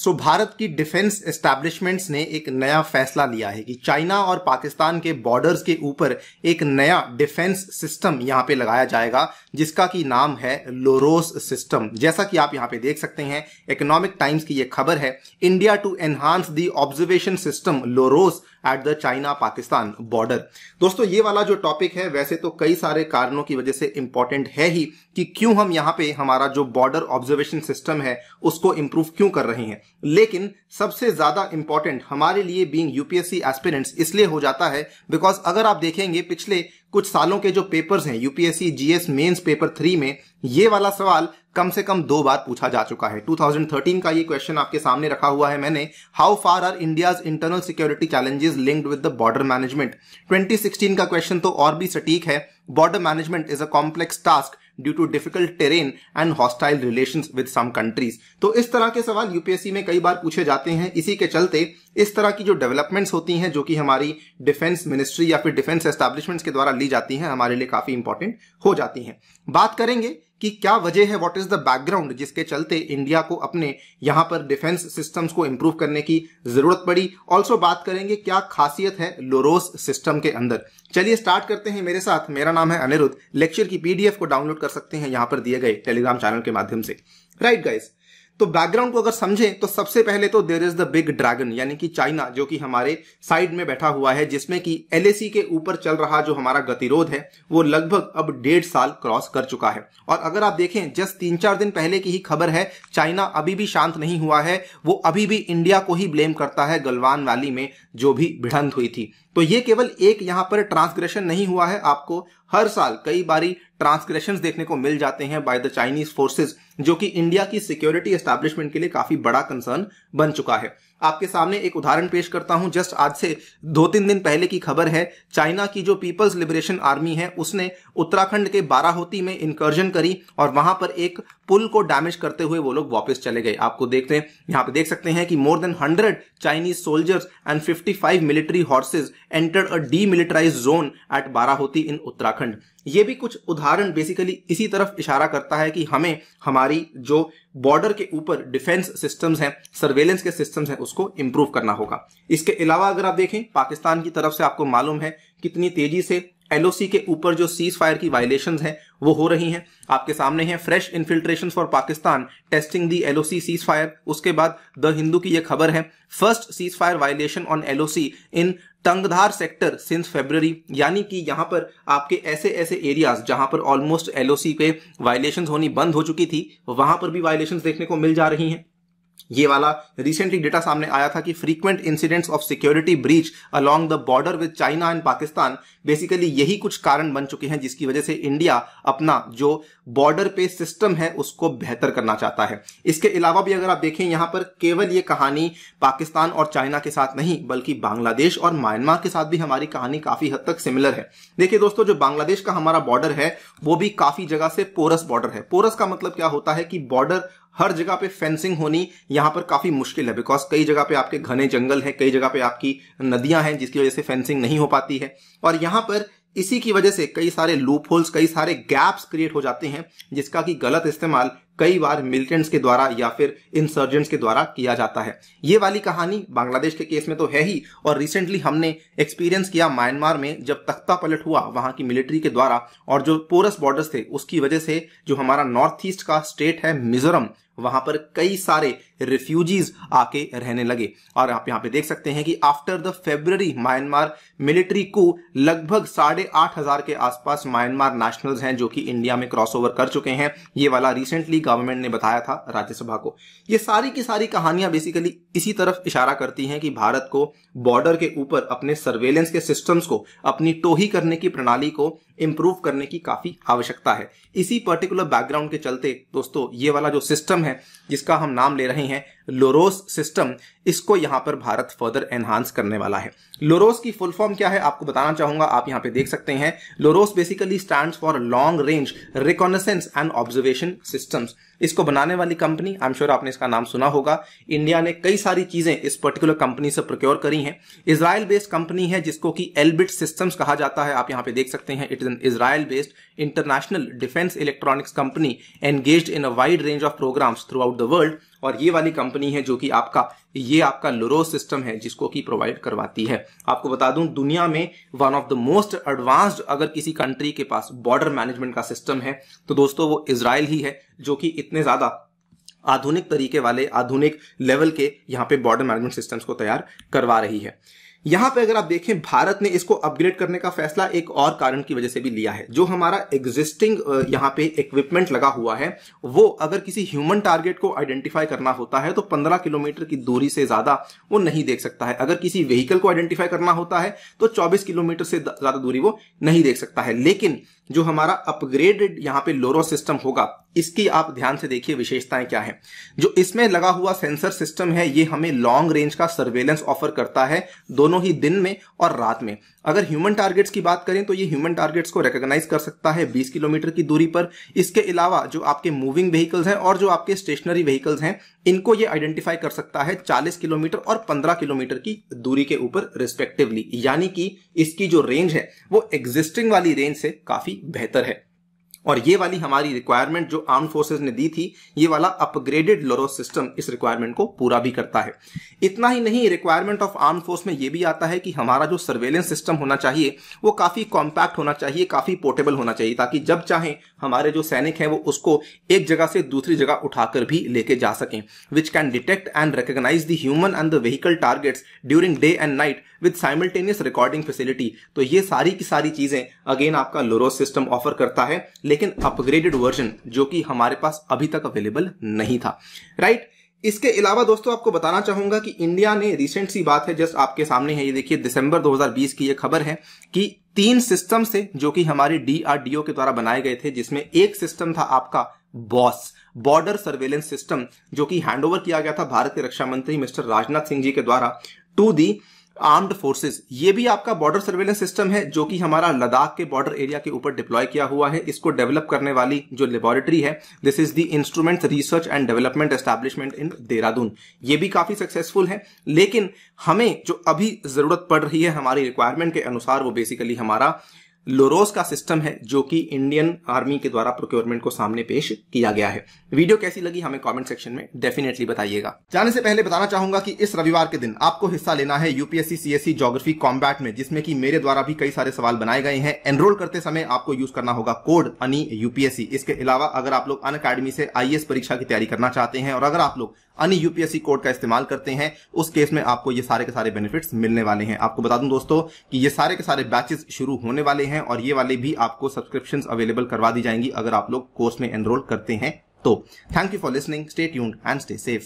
सो भारत की defence establishments ने एक नया फैसला लिया है कि चाइना और पाकिस्तान के बॉर्डर्स के ऊपर एक नया डिफेंस सिस्टम यहाँ पे लगाया जाएगा जिसका की नाम है लोरोस सिस्टम जैसा कि आप यहां पे देख सकते हैं इकोनॉमिक टाइम्स की ये खबर है India to enhance the observation system LORROS at the China Pakistan border दोस्तों ये वाला जो टॉपिक है वैसे तो कई सारे कारणों की वजह से इंपॉर्टेंट है ही कि क्यों हम यहाँ पे हमारा जो बॉर्डर ऑब्जर्वेशन सिस्टम है उसको इंप्रूव क्यों कर रहे हैं लेकिन सबसे ज्यादा इंपॉर्टेंट हमारे लिए बीइंग यूपीएससी एस्पिरेंट्स इसलिए हो जाता है बिकॉज अगर आप देखेंगे पिछले कुछ सालों के जो पेपर्स हैं UPSC GS mains paper three में ये वाला सवाल कम से कम दो बार पूछा जा चुका है 2013 का ये क्वेश्चन आपके सामने रखा हुआ है मैंने how far are India's internal security challenges linked with the border management 2016 का क्वेश्चन तो और भी सटीक है border management is a complex task due to difficult terrain and hostile relation with some countries तो इस तरह के सवाल यूपीएससी में कई बार पूछे जाते हैं इसी के चलते इस तरह की जो डेवलपमेंट्स होती हैं जो कि हमारी डिफेंस मिनिस्ट्री या फिर डिफेंस एस्टेब्लिशमेंट के द्वारा ली जाती हैं हमारे लिए काफी इंपॉर्टेंट हो जाती हैं बात करेंगे कि क्या वजह है व्हाट इज द बैकग्राउंड जिसके चलते इंडिया को अपने यहां पर डिफेंस सिस्टम्स को इंप्रूव करने की जरूरत पड़ी ऑल्सो बात करेंगे क्या खासियत है लोरोस सिस्टम के अंदर चलिए स्टार्ट करते हैं मेरे साथ मेरा नाम है अनिरुद्ध लेक्चर की पीडीएफ को डाउनलोड कर सकते हैं यहां पर दिए गए टेलीग्राम चैनल के माध्यम से राइट right, गाइज तो बैकग्राउंड को अगर समझें तो सबसे पहले तो there is the big dragon यानी कि चाइना जो कि हमारे साइड में बैठा हुआ है जिसमें कि एलएसी के ऊपर चल रहा जो हमारा गतिरोध है वो लगभग अब डेढ़ साल क्रॉस कर चुका है और अगर आप देखें जस्ट तीन चार दिन पहले की ही खबर है चाइना अभी भी शांत नहीं हुआ है वो अभी भी इंडिया को ही ब्लेम करता है गलवान वैली में जो भी भिड़ंत हुई थी तो ये केवल एक यहां पर ट्रांसग्रेशन नहीं हुआ है आपको हर साल कई बारी ट्रांसग्रेशन देखने को मिल जाते हैं बाय द चाइनीज फोर्सेज जो कि इंडिया की सिक्योरिटी एस्टेब्लिशमेंट के लिए काफी बड़ा कंसर्न बन चुका है आपके सामने एक उदाहरण पेश करता हूं जस्ट आज से दो तीन दिन पहले की खबर है चाइना की जो पीपल्स लिबरेशन आर्मी है उसने उत्तराखंड के बाराहोती में इंकर्जन करी और वहां पर एक पुल को डैमेज करते हुए वो लोग वापस चले गए आपको देखते हैं यहां पे देख सकते हैं कि more than hundred Chinese soldiers and fifty military horses enter a demilitarize zone at Barahoti in Uttarakhand ये भी कुछ उदाहरण बेसिकली इसी तरफ इशारा करता है कि हमें हमारी जो बॉर्डर के ऊपर डिफेंस सिस्टम्स हैं सर्वेलेंस के सिस्टम्स हैं उसको इम्प्रूव करना होगा इसके अलावा अगर आप देखें पाकिस्तान की तरफ से आपको मालूम है कितनी तेजी से एलओसी के ऊपर जो सीज फायर की वायलेशन हैं वो हो रही हैं आपके सामने हैं fresh infiltration for Pakistan testing the LOC ceasefire उसके बाद द हिंदू की यह खबर है first ceasefire violation on LOC in Tangdhar sector since February यानी कि यहां पर आपके ऐसे ऐसे एरियाज जहां पर ऑलमोस्ट एलओसी पे वायलेशन होनी बंद हो चुकी थी वहां पर भी वायलेशन देखने को मिल जा रही हैं ये वाला रिसेंटली डेटा सामने आया था कि frequent incidents of security breach along the border with China and Pakistan basically यही कुछ कारण बन चुके हैं जिसकी वजह से इंडिया अपना जो बॉर्डर पे सिस्टम है उसको बेहतर करना चाहता है इसके अलावा भी अगर आप देखें यहां पर केवल ये कहानी पाकिस्तान और चाइना के साथ नहीं बल्कि बांग्लादेश और म्यांमार के साथ भी हमारी कहानी काफी हद तक सिमिलर है देखिए दोस्तों जो बांग्लादेश का हमारा बॉर्डर है वो भी काफी जगह से पोरस बॉर्डर है पोरस का मतलब क्या होता है कि बॉर्डर हर जगह पे फेंसिंग होनी यहाँ पर काफी मुश्किल है बिकॉज कई जगह पे आपके घने जंगल है कई जगह पे आपकी नदियां हैं जिसकी वजह से फेंसिंग नहीं हो पाती है और यहाँ पर इसी की वजह से कई सारे लूप होल्स कई सारे गैप्स क्रिएट हो जाते हैं जिसका कि गलत इस्तेमाल कई बार मिलिटेंट्स के द्वारा या फिर इंसर्जेंट्स के द्वारा किया जाता है ये वाली कहानी बांग्लादेश के केस में तो है ही और रिसेंटली हमने एक्सपीरियंस किया म्यांमार में जब तख्ता पलट हुआ वहां की मिलिट्री के द्वारा और जो पोरस बॉर्डर्स थे उसकी वजह से जो हमारा नॉर्थ ईस्ट का स्टेट है मिजोरम वहां पर कई सारे रिफ्यूजीज आके रहने लगे और आप यहां पे देख सकते हैं कि after the February Myanmar military को लगभग साढ़े आठ हजार के आसपास म्यांमार नेशनल्स हैं जो कि इंडिया में क्रॉसओवर कर चुके हैं ये वाला रिसेंटली गवर्नमेंट ने बताया था राज्यसभा को ये सारी की सारी कहानियां बेसिकली इसी तरफ इशारा करती हैं कि भारत को बॉर्डर के ऊपर अपने सर्वेलेंस के सिस्टम्स को अपनी टोही करने की प्रणाली को इम्प्रूव करने की काफी आवश्यकता है इसी पर्टिकुलर बैकग्राउंड के चलते दोस्तों ये वाला जो सिस्टम है जिसका हम नाम ले रहे हैं लोरोस सिस्टम इसको यहां पर भारत फर्दर एनहांस करने वाला है लोरोस की फुल फॉर्म क्या है आपको बताना चाहूंगा आप यहाँ पे देख सकते हैं LORROS basically stand for long range reconnaissance and observation systems इसको बनाने वाली कंपनी आई एम श्योर आपने इसका नाम सुना होगा इंडिया ने कई सारी चीजें इस पर्टिकुलर कंपनी से प्रोक्योर करी हैं इसराइल बेस्ड कंपनी है जिसको कि एलबिट सिस्टम्स कहा जाता है आप यहाँ पे देख सकते हैं it is an Israel based international defence electronics company engage in a wide range of programmes throughout the world और ये वाली कंपनी है जो कि आपका ये आपका लुरो सिस्टम है जिसको कि प्रोवाइड करवाती है आपको बता दूं दुनिया में one of the most advanced अगर किसी कंट्री के पास बॉर्डर मैनेजमेंट का सिस्टम है तो दोस्तों वो इसराइल ही है जो कि इतने ज्यादा आधुनिक तरीके वाले आधुनिक लेवल के यहाँ पे बॉर्डर मैनेजमेंट सिस्टम को तैयार करवा रही है यहां पे अगर आप देखें भारत ने इसको अपग्रेड करने का फैसला एक और कारण की वजह से भी लिया है जो हमारा एग्जिस्टिंग यहां पे इक्विपमेंट लगा हुआ है वो अगर किसी ह्यूमन टारगेट को आइडेंटिफाई करना होता है तो 15 किलोमीटर की दूरी से ज्यादा वो नहीं देख सकता है अगर किसी व्हीकल को आइडेंटिफाई करना होता है तो चौबीस किलोमीटर से ज्यादा दूरी वो नहीं देख सकता है लेकिन जो हमारा अपग्रेडेड यहाँ पे लोरो सिस्टम होगा इसकी आप ध्यान से देखिए विशेषताएं क्या है जो इसमें लगा हुआ सेंसर सिस्टम है ये हमें लॉन्ग रेंज का सर्वेलेंस ऑफर करता है दोनों ही दिन में और रात में अगर ह्यूमन टारगेट्स की बात करें तो ये ह्यूमन टारगेट्स को रिकोगनाइज कर सकता है 20 किलोमीटर की दूरी पर इसके अलावा जो आपके मूविंग व्हीकल्स हैं और जो आपके स्टेशनरी व्हीकल्स हैं इनको ये आइडेंटिफाई कर सकता है 40 किलोमीटर और 15 किलोमीटर की दूरी के ऊपर रिस्पेक्टिवली यानी कि इसकी जो रेंज है वो एग्जिस्टिंग वाली रेंज से काफी बेहतर है और ये वाली हमारी रिक्वायरमेंट जो आर्म फोर्सेज ने दी थी ये वाला अपग्रेडेड लोरो सिस्टम इस रिक्वायरमेंट को पूरा भी करता है इतना ही नहीं रिक्वायरमेंट ऑफ आर्म फोर्स में ये भी आता है कि हमारा जो सर्वेलेंस सिस्टम होना चाहिए वो काफी कॉम्पैक्ट होना चाहिए काफी पोर्टेबल होना चाहिए ताकि जब चाहे हमारे जो सैनिक है वो उसको एक जगह से दूसरी जगह उठाकर भी लेके जा सकें which can detect and recognise the human and the vehicle targets during day and night with simultaneous recording facility तो ये सारी की सारी चीजें अगेन आपका लोरो सिस्टम ऑफर करता है लेकिन अपग्रेडेड वर्जन जो कि हमारे पास अभी तक अवेलेबल नहीं था राइट इसके अलावा दोस्तों आपको बताना चाहूंगा कि इंडिया ने रिसेंट सी बात है जस्ट आपके सामने है ये देखिए दिसंबर 2020 की ये खबर है कि तीन सिस्टम से जो कि हमारे डीआरडीओ के द्वारा बनाए गए थे जिसमें एक सिस्टम था आपका बॉस बॉर्डर सर्वेलेंस सिस्टम जो कि हैंडओवर किया गया था भारत के रक्षा मंत्री मिस्टर राजनाथ सिंह जी के द्वारा टू दी आर्म्ड फोर्सेस ये भी आपका बॉर्डर सर्वेलेंस सिस्टम है जो कि हमारा लद्दाख के बॉर्डर एरिया के ऊपर डिप्लॉय किया हुआ है इसको डेवलप करने वाली जो लेबोरेटरी है this is the Instrument Research and Development Establishment in Dehradun ये भी काफी सक्सेसफुल है लेकिन हमें जो अभी जरूरत पड़ रही है हमारी रिक्वायरमेंट के अनुसार वो बेसिकली हमारा लोरोस का सिस्टम है जो कि इंडियन आर्मी के द्वारा प्रोक्योरमेंट को सामने पेश किया गया है वीडियो कैसी लगी हमें कमेंट सेक्शन में डेफिनेटली बताइएगा जाने से पहले बताना चाहूंगा कि इस रविवार के दिन आपको हिस्सा लेना है यूपीएससी सीएससी ज्योग्राफी कॉम्बैट में जिसमें कि मेरे द्वारा भी कई सारे सवाल बनाए गए हैं एनरोल करते समय आपको यूज करना होगा कोड अनी यूपीएससी इसके अलावा अगर आप लोग अन अकेडमी से आई e परीक्षा की तैयारी करना चाहते हैं और अगर आप लोग अन्य यूपीएससी कोड का इस्तेमाल करते हैं उस केस में आपको ये सारे के सारे बेनिफिट्स मिलने वाले हैं आपको बता दूं दोस्तों कि ये सारे के सारे बैचेस शुरू होने वाले हैं और ये वाले भी आपको सब्सक्रिप्शन अवेलेबल करवा दी जाएंगी अगर आप लोग कोर्स में एनरोल करते हैं तो thank you for listening stay and stay safe